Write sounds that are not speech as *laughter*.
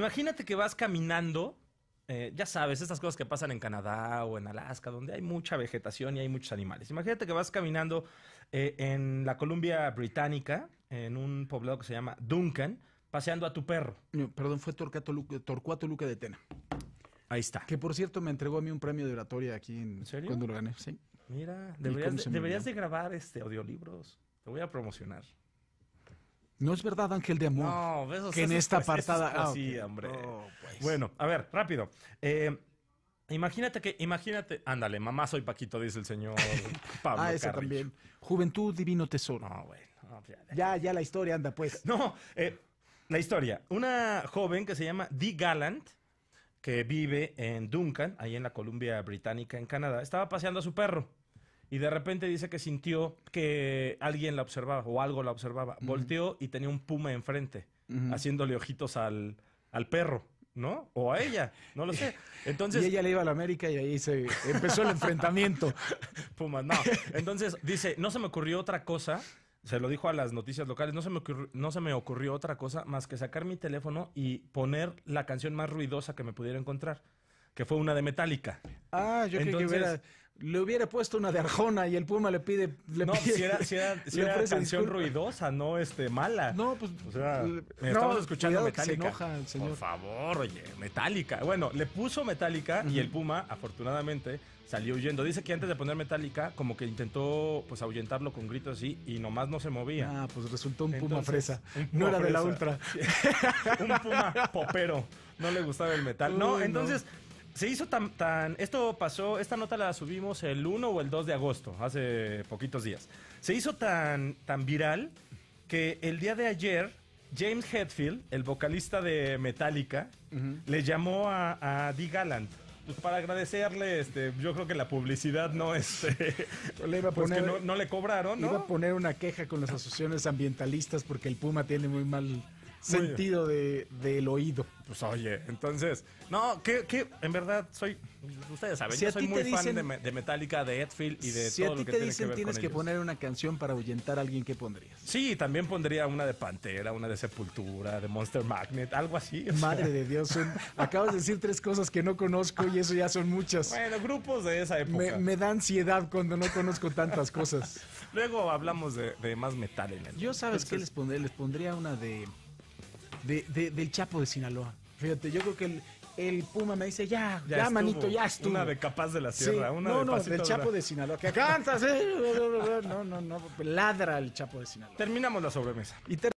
Imagínate que vas caminando, eh, ya sabes, estas cosas que pasan en Canadá o en Alaska, donde hay mucha vegetación y hay muchos animales. Imagínate que vas caminando eh, en la Columbia Británica, en un poblado que se llama Duncan, paseando a tu perro. perdón, fue Torcuato Luca, de Tena. Ahí está. Que por cierto me entregó a mí un premio de oratoria aquí en, cuando lo gané, Mira, deberías, deberías de grabar este audiolibros. Te voy a promocionar. No es verdad, Ángel de Amor. No, pues, que en esta apartada. Ah, así, hombre. Pues. Bueno, a ver, rápido. Eh, imagínate que, imagínate, ándale, mamá soy Paquito, dice el señor *laughs* Pablo. ah, eso también. Juventud, divino tesoro. No, bueno, ya, ya, la historia anda, pues. *laughs* No, eh, la historia. Una joven que se llama Dee Gallant, que vive en Duncan, ahí en la Columbia Británica, en Canadá, estaba paseando a su perro y de repente dice que sintió que alguien la observaba o algo la observaba. Volteó y tenía un puma enfrente, haciéndole ojitos al, perro. ¿no? O a ella, no lo sé. *laughs* Entonces, y ella le iba a la América y ahí se empezó el enfrentamiento. *laughs* Puma, no. Entonces dice, no se me ocurrió otra cosa, se lo dijo a las noticias locales, no se me ocurrió, no se me ocurrió otra cosa más que sacar mi teléfono y poner la canción más ruidosa que me pudiera encontrar, que fue una de Metallica. Ah, yo creo que hubiera... Le hubiera puesto una de Arjona y el Puma le pide. no, pues, si era, si *laughs* canción ruidosa, no este, mala. No, pues. estamos escuchando Metallica. Por favor, oye, Metallica. Bueno, le puso Metallica y el Puma, afortunadamente, salió huyendo. Dice que antes de poner Metallica, como que intentó pues ahuyentarlo con gritos así y nomás no se movía. Ah, pues resultó un Puma fresa. no era de la ultra. *laughs* un Puma popero no le gustaba el metal. No, entonces se hizo tan, tan, Esto pasó, esta nota la subimos el 1 o el 2 de agosto, hace poquitos días. Se hizo tan, tan viral que el día de ayer James Hetfield, el vocalista de Metallica, le llamó a, a Dee Gallant. Pues, para agradecerle, este, yo creo que la publicidad no este, *laughs* es... Pues, no, no, le cobraron, ¿no? Iba a poner una queja con las asociaciones ambientalistas porque el Puma tiene muy mal sentido de, del oído. Pues oye, entonces, no, que, en verdad soy, ustedes saben, yo soy muy fan de, de, Metallica, de Edfield y de si todo a ti te dicen tienes que poner una canción para ahuyentar a alguien, ¿qué pondrías? Sí, también pondría una de Pantera, una de Sepultura, de Monster Magnet, algo así. Madre de Dios, acabas de decir tres cosas que no conozco y eso ya son muchas. Bueno, grupos de esa época. Me, da ansiedad cuando no conozco tantas cosas. *laughs* Luego hablamos de, más metal en el Yo sabes qué les pondría, les pondría una de de, del Chapo de Sinaloa. Fíjate, yo creo que el, el Puma me dice, ya, ya, manito, ya estuvo. Una de Capaz de la Sierra, una no, de No, del Chapo de Sinaloa. Que cansas, *laughs* eh? No, no, no, ladra el Chapo de Sinaloa. Terminamos la sobremesa. Y